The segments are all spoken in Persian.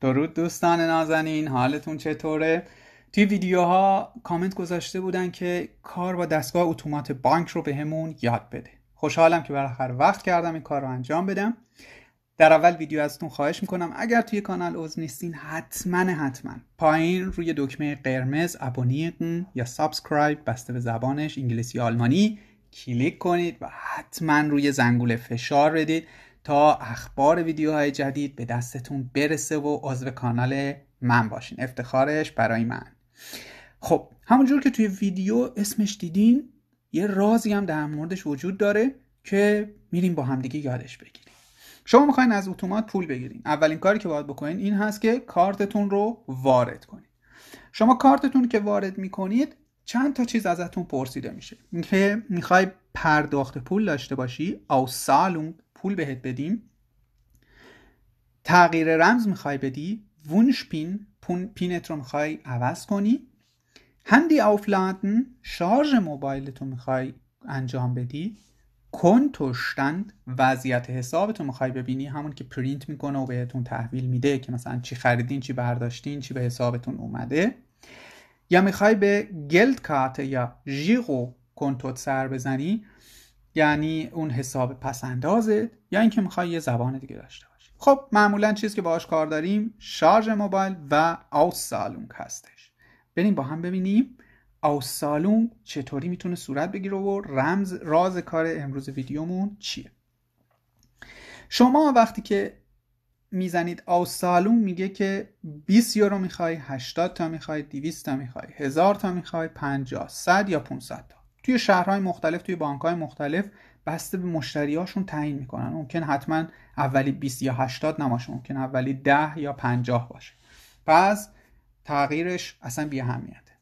درود دوستان نازنین حالتون چطوره توی ویدیوها کامنت گذاشته بودن که کار با دستگاه اتومات بانک رو بهمون یاد بده خوشحالم که بالاخره وقت کردم این کار رو انجام بدم در اول ویدیو ازتون خواهش میکنم اگر توی کانال عضو نیستین حتما حتما پایین روی دکمه قرمز ابونیرن یا سابسکرایب بسته به زبانش انگلیسی آلمانی کلیک کنید و حتما روی زنگوله فشار بدید تا اخبار ویدیوهای جدید به دستتون برسه و عضو کانال من باشین افتخارش برای من خب همونجور که توی ویدیو اسمش دیدین یه رازی هم در موردش وجود داره که میریم با همدیگه یادش بگیریم شما میخواین از اتومات پول بگیرین اولین کاری که باید بکنین این هست که کارتتون رو وارد کنید شما کارتتون که وارد میکنید چند تا چیز ازتون پرسیده میشه اینکه میخوای پرداخت پول داشته باشی او سالون پول بهت بدیم تغییر رمز میخوای بدی پین پینت رو میخوای عوض کنی هندی شارج شارژ تو میخوای انجام بدی کنتوشتند وضعیت تو میخوای ببینی همون که پرینت میکنه و بهتون تحویل میده که مثلا چی خریدین چی برداشتین چی به حسابتون اومده یا میخوای به گلد کارت یا ژیرو کنتوت سر بزنی یعنی اون حساب پسندازت یا اینکه میخوای یه زبان دیگه داشته باشی خب معمولا چیزی که باهاش کار داریم شارژ موبایل و آوسالونگ هستش بریم با هم ببینیم آوسالونگ چطوری میتونه صورت بگیره و رمز راز کار امروز ویدیومون چیه شما وقتی که میزنید آوسالونگ میگه که 20 یورو میخوای 80 تا میخوای 200 تا میخوای 1000 تا میخوای 50 100 یا 500 تا توی شهرهای مختلف توی بانکهای مختلف بسته به مشتریهاشون تعیین میکنن ممکن حتما اولی 20 یا 80 نماشه ممکن اولی 10 یا 50 باشه پس تغییرش اصلا بی اهمیته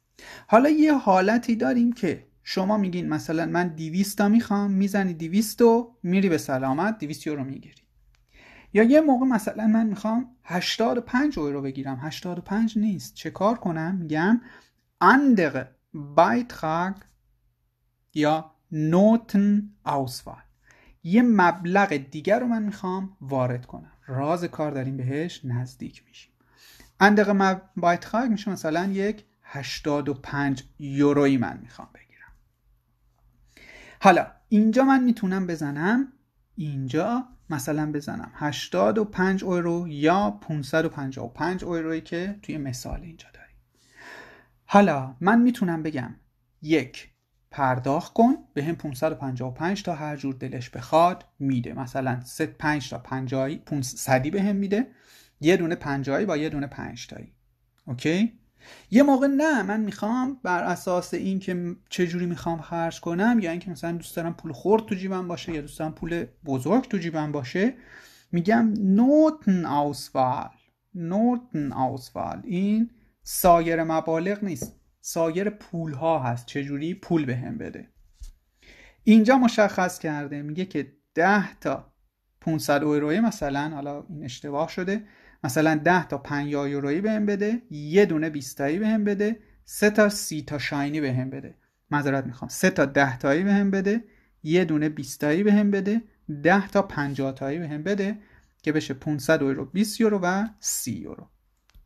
حالا یه حالتی داریم که شما میگین مثلا من 200 تا میخوام میزنی 200 و میری به سلامت 200 یورو میگیری یا یه موقع مثلا من میخوام 85 یورو بگیرم 85 نیست چه کار کنم میگم اندقه خاک یا نوتن آسوال یه مبلغ دیگر رو من میخوام وارد کنم راز کار داریم بهش نزدیک میشیم اندق باید خواهی میشه مثلا یک 85 یوروی من میخوام بگیرم حالا اینجا من میتونم بزنم اینجا مثلا بزنم 85 یورو یا 555 یورویی که توی مثال اینجا داریم حالا من میتونم بگم یک پرداخت کن به هم 555 تا هر جور دلش بخواد میده مثلا 3 5 تا 50 500 به هم میده یه دونه 50 با یه دونه 5 تایی اوکی یه موقع نه من میخوام بر اساس این که جوری میخوام خرج کنم یا اینکه مثلا دوست دارم پول خرد تو جیبم باشه یا دوست دارم پول بزرگ تو جیبم باشه میگم نوتن اوسوال نوتن اوسوال این سایر مبالغ نیست سایر پول ها هست چجوری پول به هم بده اینجا مشخص کرده میگه که 10 تا 500 یوروی مثلا حالا این اشتباه شده مثلا 10 تا 5 یورویی بهم بده یه دونه 20 تایی بهم بده سه تا 30 تا شاینی بهم بده معذرت میخوام سه تا 10 تایی بهم بده یه دونه 20 تایی بهم بده 10 تا 50 تایی بهم بده که بشه 500 یورو 20 یورو و 30 یورو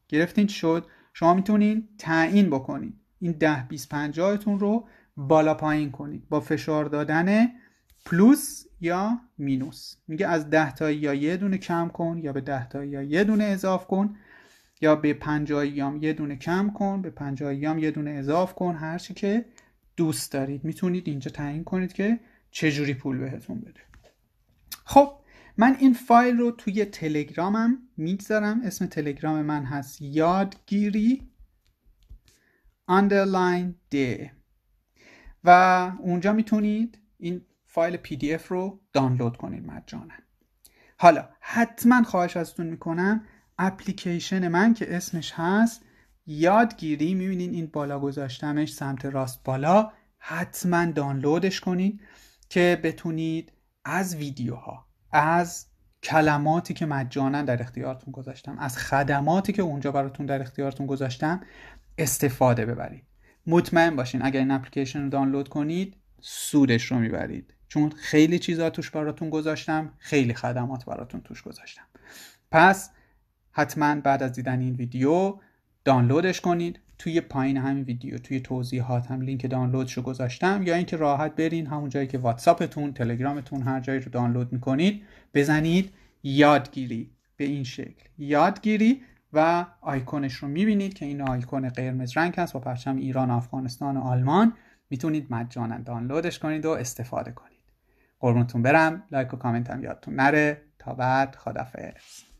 گرفتین شد شما میتونین تعیین بکنین این ده 20 50تون رو بالا پایین کنید با فشار دادن پلوس یا مینوس میگه از ده تایی یا یه دونه کم کن یا به ده تا یا یه دونه اضاف کن یا به 50 یام یه دونه کم کن به 50 یام یه دونه اضاف کن هر که دوست دارید میتونید اینجا تعیین کنید که چجوری پول بهتون بده خب من این فایل رو توی تلگرامم میگذارم اسم تلگرام من هست یادگیری underline d و اونجا میتونید این فایل پی دی اف رو دانلود کنید مجانا حالا حتما خواهش ازتون میکنم اپلیکیشن من که اسمش هست یادگیری میبینین این بالا گذاشتمش سمت راست بالا حتما دانلودش کنید که بتونید از ویدیوها از کلماتی که مجانا در اختیارتون گذاشتم از خدماتی که اونجا براتون در اختیارتون گذاشتم استفاده ببرید مطمئن باشین اگر این اپلیکیشن رو دانلود کنید سودش رو میبرید چون خیلی چیزا توش براتون گذاشتم خیلی خدمات براتون توش گذاشتم پس حتما بعد از دیدن این ویدیو دانلودش کنید توی پایین همین ویدیو توی توضیحات هم لینک دانلودش رو گذاشتم یا اینکه راحت برین همون جایی که واتساپتون تلگرامتون هر جایی رو دانلود میکنید بزنید یادگیری به این شکل یادگیری و آیکونش رو میبینید که این آیکون قرمز رنگ هست با پرچم ایران، افغانستان و آلمان میتونید مجانا دانلودش کنید و استفاده کنید قربونتون برم لایک و کامنت هم یادتون نره تا بعد خدافظ